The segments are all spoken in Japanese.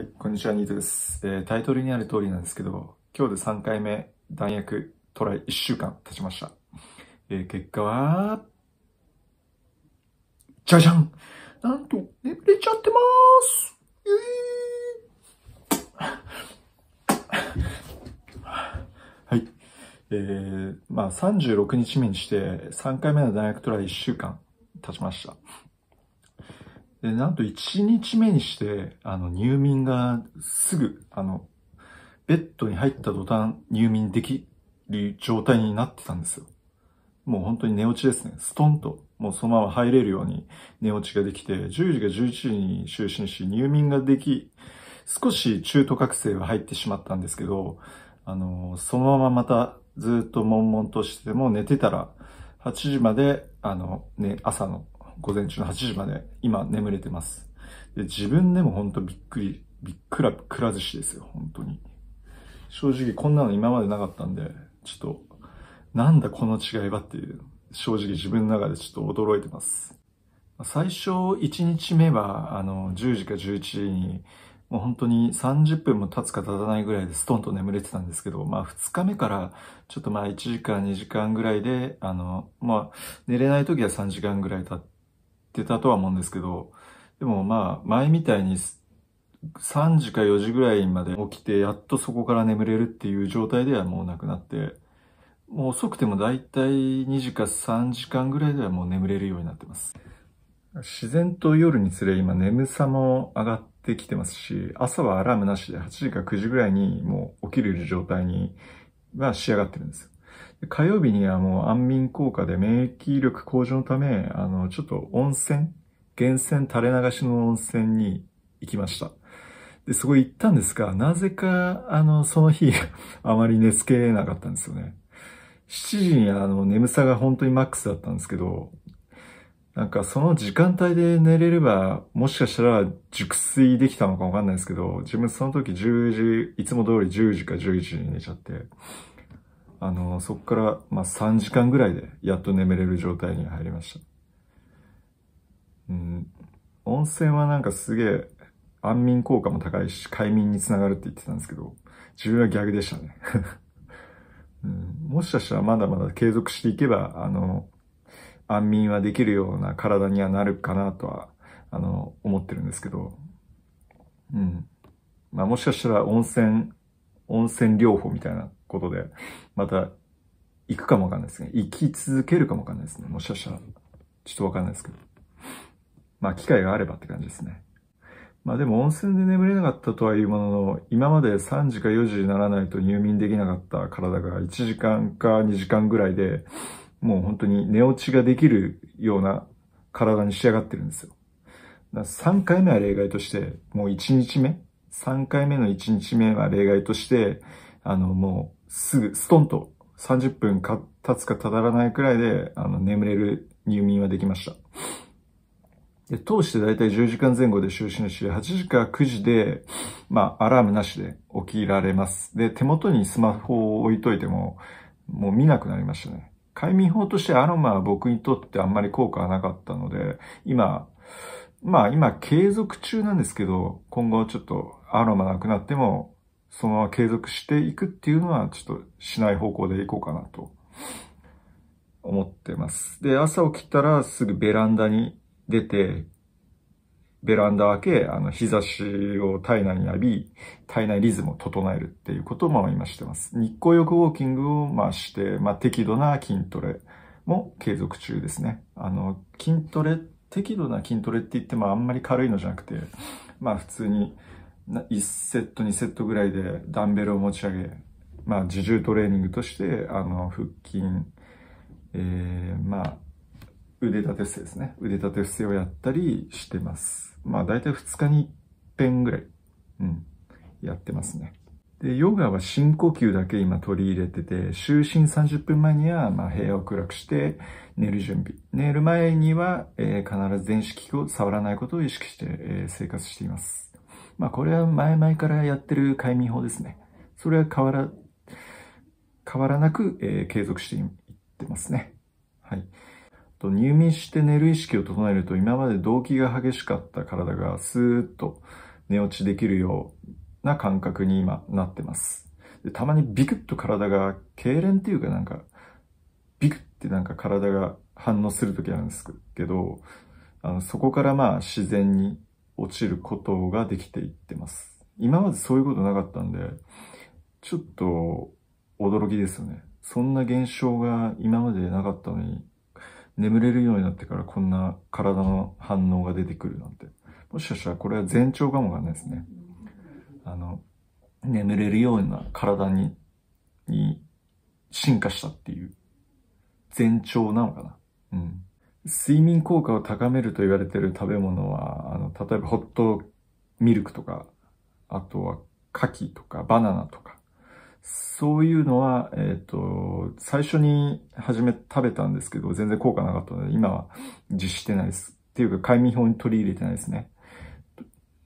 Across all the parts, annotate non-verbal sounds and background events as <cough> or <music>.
はい、こんにちは、ニートです。えー、タイトルにある通りなんですけど、今日で3回目、弾薬トライ1週間経ちました。えー、結果は、じゃじゃんなんと、眠れちゃってまーすはい。えー、まあ36日目にして、3回目の弾薬トライ1週間経ちました。で、なんと1日目にして、あの、入眠がすぐ、あの、ベッドに入った途端入眠できる状態になってたんですよ。もう本当に寝落ちですね。ストンと、もうそのまま入れるように寝落ちができて、10時か11時に就寝し、入眠ができ、少し中途覚醒は入ってしまったんですけど、あの、そのまままたずっと悶々としても寝てたら、8時まで、あの、ね、朝の午前中の8時まで今眠れてます。で、自分でもほんとびっくり、びっくら、くら寿司ですよ、本当に。正直こんなの今までなかったんで、ちょっと、なんだこの違いはっていう、正直自分の中でちょっと驚いてます。最初1日目は、あの、10時か11時に、もう本当に30分も経つか経たないぐらいでストンと眠れてたんですけど、まあ2日目からちょっとまあ1時間2時間ぐらいで、あの、まあ寝れない時は3時間ぐらい経って、ってたとは思うんですけど、でもまあ、前みたいに3時か4時ぐらいまで起きて、やっとそこから眠れるっていう状態ではもうなくなって、もう遅くてもだいたい2時か3時間ぐらいではもう眠れるようになってます。自然と夜につれ今眠さも上がってきてますし、朝はアラームなしで8時か9時ぐらいにもう起きれる状態には仕上がってるんですよ。火曜日にはもう安眠効果で免疫力向上のため、あの、ちょっと温泉、源泉垂れ流しの温泉に行きました。で、そこ行ったんですが、なぜか、あの、その日 <laughs> あまり寝つけなかったんですよね。7時にあの、眠さが本当にマックスだったんですけど、なんかその時間帯で寝れれば、もしかしたら熟睡できたのかわかんないですけど、自分その時10時、いつも通り10時か11時に寝ちゃって、あの、そこから、まあ、3時間ぐらいで、やっと眠れる状態に入りました。うん、温泉はなんかすげえ、安眠効果も高いし、快眠につながるって言ってたんですけど、自分は逆でしたね。<laughs> うん、もしかしたらまだまだ継続していけば、あの、安眠はできるような体にはなるかなとは、あの、思ってるんですけど、うん。まあもしかしたら温泉、温泉療法みたいなことで、また行くかもわかんないですね。行き続けるかもわかんないですね。もしかしたら。ちょっとわかんないですけど。まあ、機会があればって感じですね。まあでも温泉で眠れなかったとはいうものの、今まで3時か4時にならないと入眠できなかった体が1時間か2時間ぐらいで、もう本当に寝落ちができるような体に仕上がってるんですよ。だ3回目は例外として、もう1日目 ?3 回目の1日目は例外として、あのもうすぐ、ストンと30分か経つか経たらないくらいで、あの、眠れる入眠はできました。で、通してだいたい10時間前後で就寝し、8時か9時で、まあ、アラームなしで起きられます。で、手元にスマホを置いといても、もう見なくなりましたね。快眠法としてアロマは僕にとってあんまり効果はなかったので、今、まあ今継続中なんですけど、今後ちょっとアロマなくなってもそのまま継続していくっていうのは、ちょっとしない方向でいこうかなと思ってます。で、朝起きたらすぐベランダに出て、ベランダ開け、あの、日差しを体内に浴び、体内リズムを整えるっていうことを今してます。日光浴ウォーキングをまあして、まあ適度な筋トレも継続中ですね。あの、筋トレ、適度な筋トレって言ってもあんまり軽いのじゃなくて、まあ普通に、1セット2セットぐらいでダンベルを持ち上げ、まあ自重トレーニングとして、あの、腹筋、えー、まあ、腕立て伏せですね。腕立て伏せをやったりしてます。まあたい2日に一遍ぐらい、うん、やってますね。で、ヨガは深呼吸だけ今取り入れてて、就寝30分前には、まあ、部屋を暗くして寝る準備。寝る前には、えー、必ず電子機器を触らないことを意識して、えー、生活しています。まあこれは前々からやってる快眠法ですね。それは変わら、変わらなく、えー、継続していってますね。はい。と入眠して寝る意識を整えると今まで動悸が激しかった体がスーッと寝落ちできるような感覚に今なってます。でたまにビクッと体が痙攣っていうかなんかビクッてなんか体が反応するときあるんですけど、あのそこからまあ自然に落ちることができていってます。今までそういうことなかったんで、ちょっと驚きですよね。そんな現象が今までなかったのに、眠れるようになってからこんな体の反応が出てくるなんて。もしかしたらこれは前兆かもわかんないですね。あの、眠れるような体に、に進化したっていう前兆なのかな。うん。睡眠効果を高めると言われてる食べ物は、あの、例えばホットミルクとか、あとは牡蠣とかバナナとか、そういうのは、えっ、ー、と、最初に始め食べたんですけど、全然効果なかったので、今は実施してないです。っていうか、快眠法に取り入れてないですね。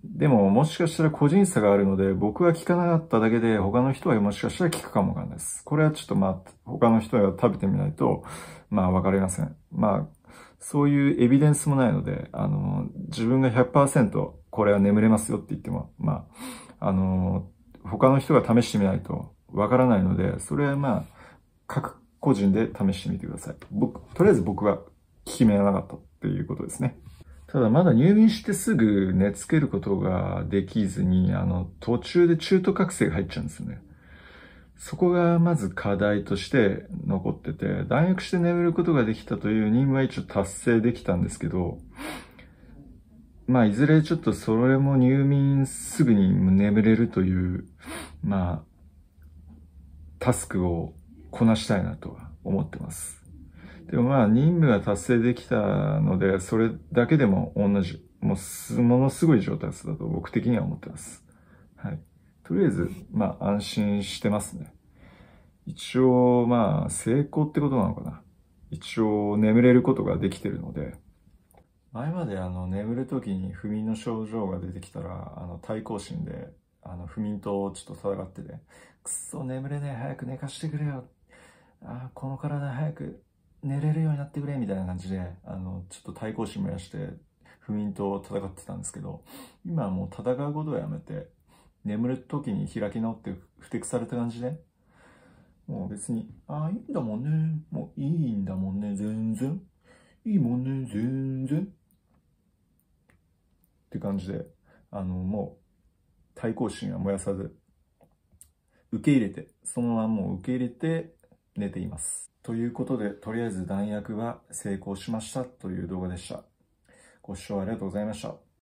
でも、もしかしたら個人差があるので、僕が効かなかっただけで、他の人はもしかしたら効くかもわかんないです。これはちょっとまあ、他の人は食べてみないと、まあ、わかりません。まあ、そういうエビデンスもないので、あの、自分が100%これは眠れますよって言っても、まあ、あの、他の人が試してみないとわからないので、それはまあ、各個人で試してみてください。僕、とりあえず僕は効き目がなかったっていうことですね。ただまだ入院してすぐ寝つけることができずに、あの、途中で中途覚醒が入っちゃうんですよね。そこがまず課題として残ってて、弾薬して眠ることができたという任務は一応達成できたんですけど、まあ、いずれちょっとそれも入眠すぐに眠れるという、まあ、タスクをこなしたいなとは思ってます。でもまあ、任務が達成できたので、それだけでも同じ、もうす、ものすごい状態だと僕的には思ってます。はい。とりあえず、まあ、安心してますね。一応、まあ、成功ってことなのかな。一応、眠れることができてるので、前まであの、眠る時に不眠の症状が出てきたら、あの、対抗心で、あの、不眠とちょっと戦ってて、くっそ、眠れねえ、早く寝かしてくれよ。ああ、この体早く寝れるようになってくれ、みたいな感じで、あの、ちょっと対抗心燃やして、不眠と戦ってたんですけど、今はもう戦うことをやめて、眠る時に開き直ってふてくされた感じで、もう別に、ああ、いいんだもんね。もういいんだもんね、全然。いいもんね、全然。って感じで、あの、もう、対抗心は燃やさず、受け入れて、そのままもう受け入れて寝ています。ということで、とりあえず弾薬は成功しましたという動画でした。ご視聴ありがとうございました。